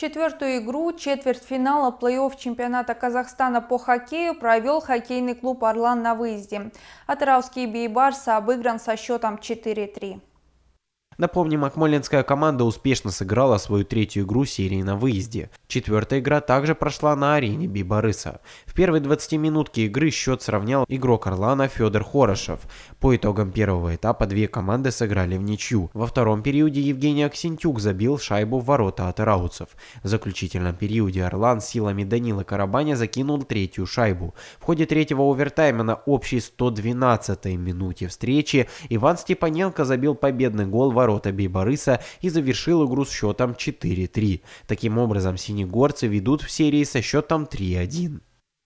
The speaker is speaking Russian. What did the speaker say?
Четвертую игру четверть финала плей-офф чемпионата Казахстана по хоккею провел хоккейный клуб «Орлан» на выезде. Атаравский «Бейбарс» обыгран со счетом 4-3. Напомним, акмолинская команда успешно сыграла свою третью игру серии на выезде. Четвертая игра также прошла на арене Бибарыса. В первой 20 минутке игры счет сравнял игрок Орлана Федор Хорошев. По итогам первого этапа две команды сыграли в ничью. Во втором периоде Евгений Аксентюк забил шайбу в ворота от ирауцев. В заключительном периоде Орлан силами Данила Карабаня закинул третью шайбу. В ходе третьего овертайма на общей 112-й минуте встречи Иван Степаненко забил победный гол в ворота Бейбарыса и завершил игру с счетом 4-3. Таким образом, синегорцы ведут в серии со счетом 3-1.